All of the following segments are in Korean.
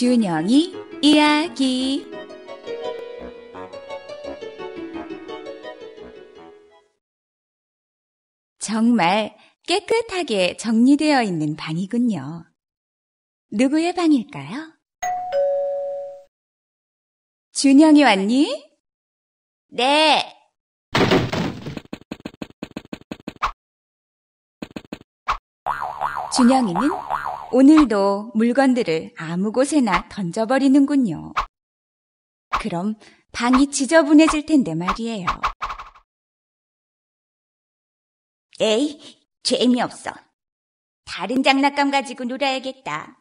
준영이 이야기 정말 깨끗하게 정리되어 있는 방이군요. 누구의 방일까요? 준영이 왔니? 네. 준영이는 오늘도 물건들을 아무 곳에나 던져버리는군요. 그럼 방이 지저분해질 텐데 말이에요. 에이, 재미없어. 다른 장난감 가지고 놀아야겠다.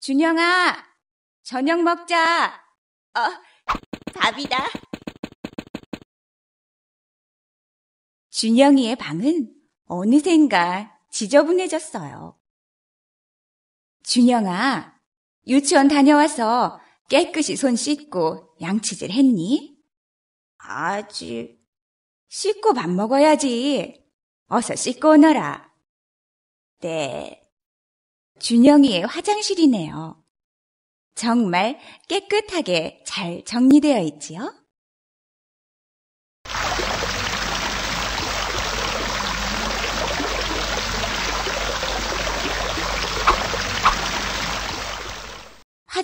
준영아, 저녁 먹자. 어, 밥이다. 준영이의 방은 어느샌가 지저분해졌어요. 준영아, 유치원 다녀와서 깨끗이 손 씻고 양치질 했니? 아직. 씻고 밥 먹어야지. 어서 씻고 오너라. 네. 준영이의 화장실이네요. 정말 깨끗하게 잘 정리되어 있지요?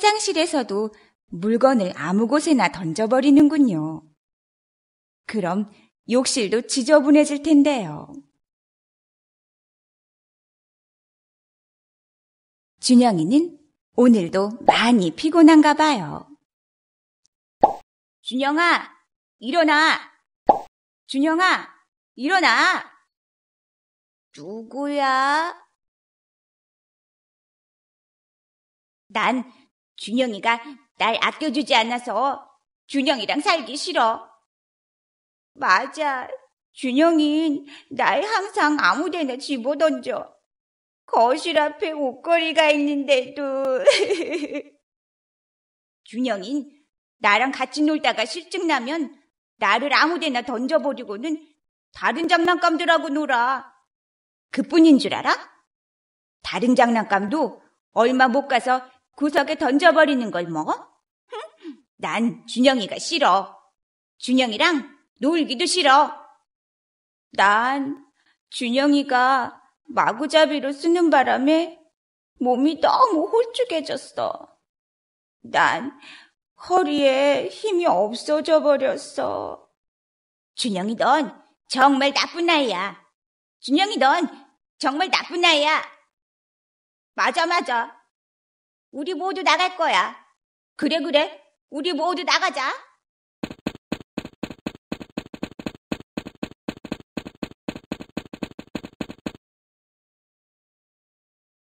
화장실에서도 물건을 아무 곳에나 던져버리는군요. 그럼 욕실도 지저분해질 텐데요. 준영이는 오늘도 많이 피곤한가 봐요. 준영아, 일어나! 준영아, 일어나! 누구야? 난 준영이가 날 아껴주지 않아서 준영이랑 살기 싫어. 맞아. 준영인 날 항상 아무데나 집어던져. 거실 앞에 옷걸이가 있는데도. 준영인 나랑 같이 놀다가 실증나면 나를 아무데나 던져버리고는 다른 장난감들하고 놀아. 그뿐인 줄 알아? 다른 장난감도 얼마 못 가서 구석에 던져버리는 걸 먹어? 뭐? 난 준영이가 싫어. 준영이랑 놀기도 싫어. 난 준영이가 마구잡이로 쓰는 바람에 몸이 너무 홀쭉해졌어. 난 허리에 힘이 없어져 버렸어. 준영이 넌 정말 나쁜 아이야. 준영이 넌 정말 나쁜 아이야. 맞아, 맞아. 우리 모두 나갈 거야. 그래, 그래. 우리 모두 나가자.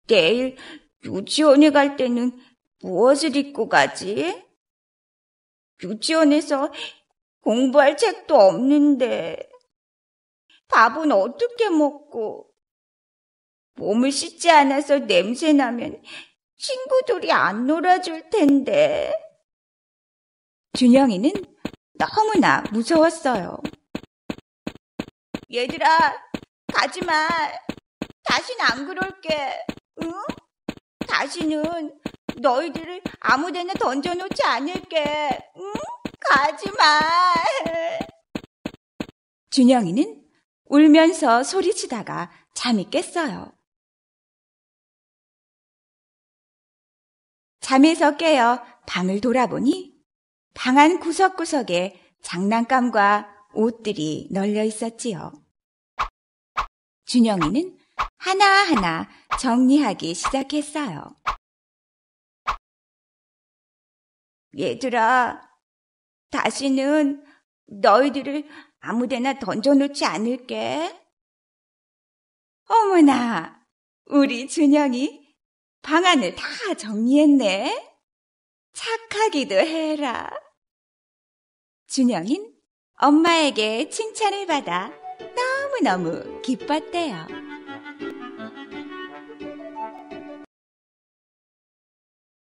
내일 유치원에 갈 때는 무엇을 입고 가지? 유치원에서 공부할 책도 없는데 밥은 어떻게 먹고 몸을 씻지 않아서 냄새 나면 친구들이 안 놀아줄 텐데. 준영이는 너무나 무서웠어요. 얘들아, 가지마. 다신 안 그럴게. 응? 다시는 너희들을 아무 데나 던져놓지 않을게. 응? 가지마. 준영이는 울면서 소리치다가 잠이 깼어요. 잠에서 깨어 방을 돌아보니 방 안 구석구석에 장난감과 옷들이 널려 있었지요. 준영이는 하나하나 정리하기 시작했어요. 얘들아, 다시는 너희들을 아무데나 던져놓지 않을게. 어머나, 우리 준영이 방안을 다 정리했네. 착하기도 해라. 준영인 엄마에게 칭찬을 받아 너무너무 기뻤대요.